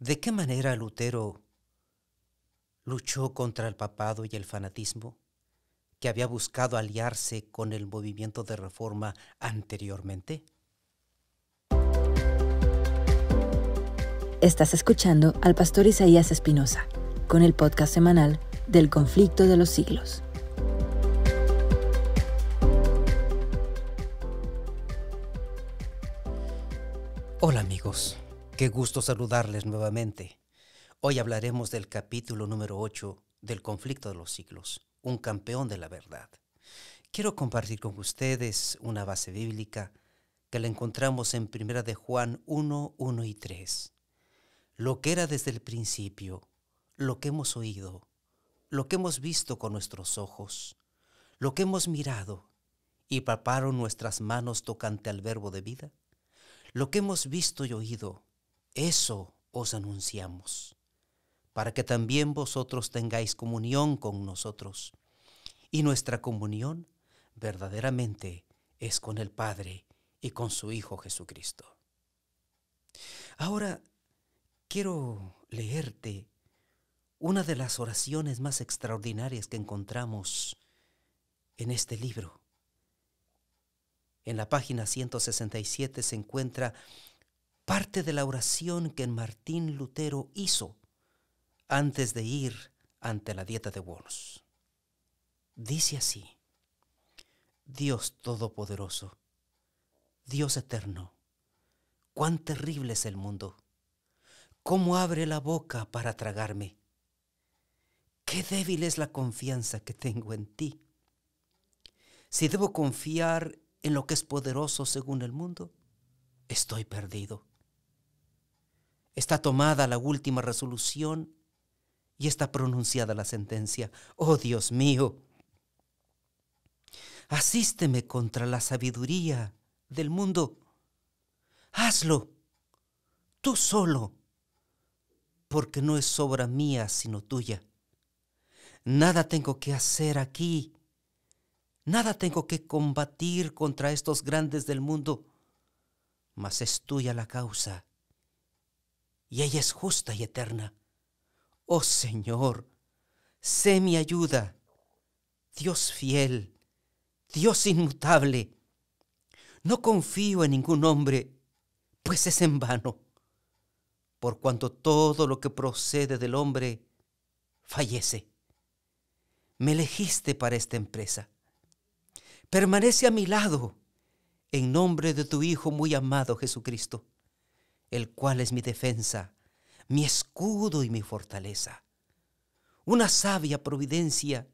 ¿De qué manera Lutero luchó contra el papado y el fanatismo que había buscado aliarse con el movimiento de reforma anteriormente? Estás escuchando al pastor Isaías Espinosa con el podcast semanal del conflicto de los siglos. Hola amigos. Qué gusto saludarles nuevamente. Hoy hablaremos del capítulo número 8 del conflicto de los siglos, un campeón de la verdad. Quiero compartir con ustedes una base bíblica que la encontramos en Primera de Juan 1, 1 y 3. Lo que era desde el principio, lo que hemos oído, lo que hemos visto con nuestros ojos, lo que hemos mirado y paparon nuestras manos tocante al verbo de vida, lo que hemos visto y oído, eso os anunciamos, para que también vosotros tengáis comunión con nosotros. Y nuestra comunión verdaderamente es con el Padre y con su Hijo Jesucristo. Ahora quiero leerte una de las oraciones más extraordinarias que encontramos en este libro. En la página 167 se encuentra parte de la oración que Martín Lutero hizo antes de ir ante la dieta de Worms. Dice así, Dios Todopoderoso, Dios Eterno, cuán terrible es el mundo, cómo abre la boca para tragarme, qué débil es la confianza que tengo en ti. Si debo confiar en lo que es poderoso según el mundo, estoy perdido. Está tomada la última resolución y está pronunciada la sentencia. Oh Dios mío, asísteme contra la sabiduría del mundo. Hazlo, tú solo, porque no es obra mía sino tuya. Nada tengo que hacer aquí. Nada tengo que combatir contra estos grandes del mundo, mas es tuya la causa y ella es justa y eterna. Oh Señor, sé mi ayuda, Dios fiel, Dios inmutable. No confío en ningún hombre, pues es en vano, por cuanto todo lo que procede del hombre fallece. Me elegiste para esta empresa. Permanece a mi lado, en nombre de tu Hijo muy amado Jesucristo el cual es mi defensa, mi escudo y mi fortaleza. Una sabia providencia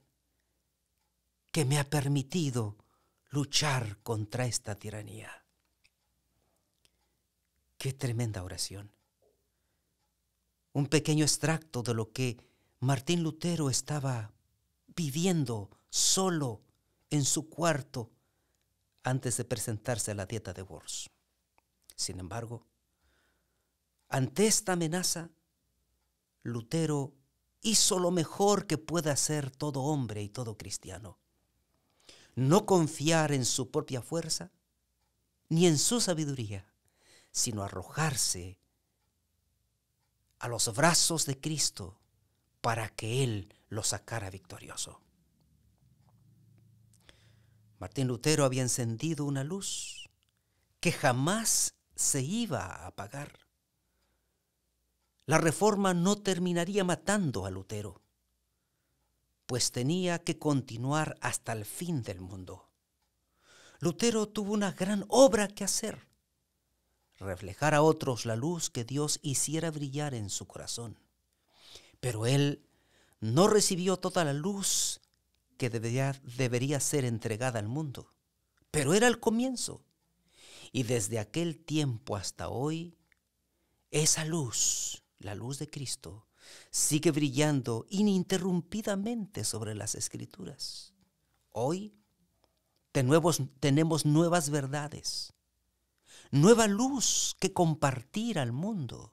que me ha permitido luchar contra esta tiranía. Qué tremenda oración. Un pequeño extracto de lo que Martín Lutero estaba viviendo solo en su cuarto antes de presentarse a la dieta de Bors. Sin embargo, ante esta amenaza, Lutero hizo lo mejor que puede hacer todo hombre y todo cristiano. No confiar en su propia fuerza ni en su sabiduría, sino arrojarse a los brazos de Cristo para que Él lo sacara victorioso. Martín Lutero había encendido una luz que jamás se iba a apagar la reforma no terminaría matando a Lutero, pues tenía que continuar hasta el fin del mundo. Lutero tuvo una gran obra que hacer, reflejar a otros la luz que Dios hiciera brillar en su corazón. Pero él no recibió toda la luz que debería, debería ser entregada al mundo, pero era el comienzo. Y desde aquel tiempo hasta hoy, esa luz la luz de Cristo, sigue brillando ininterrumpidamente sobre las escrituras. Hoy de nuevos, tenemos nuevas verdades, nueva luz que compartir al mundo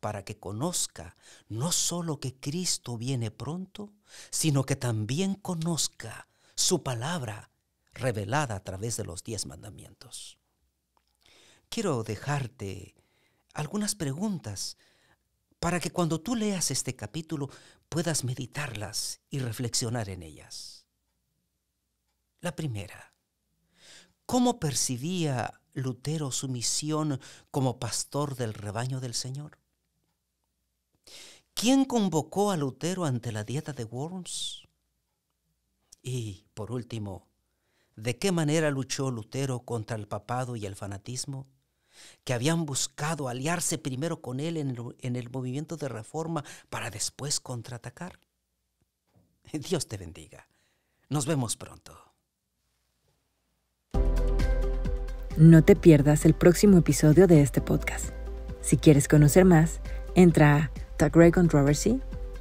para que conozca no solo que Cristo viene pronto, sino que también conozca su palabra revelada a través de los diez mandamientos. Quiero dejarte algunas preguntas para que cuando tú leas este capítulo puedas meditarlas y reflexionar en ellas. La primera, ¿cómo percibía Lutero su misión como pastor del rebaño del Señor? ¿Quién convocó a Lutero ante la dieta de Worms? Y, por último, ¿de qué manera luchó Lutero contra el papado y el fanatismo? que habían buscado aliarse primero con él en el, movimiento de reforma para después contraatacar. Dios te bendiga. Nos vemos pronto. No te pierdas el próximo episodio de este podcast. Si quieres conocer más, entra a thegreatcontroversy.org.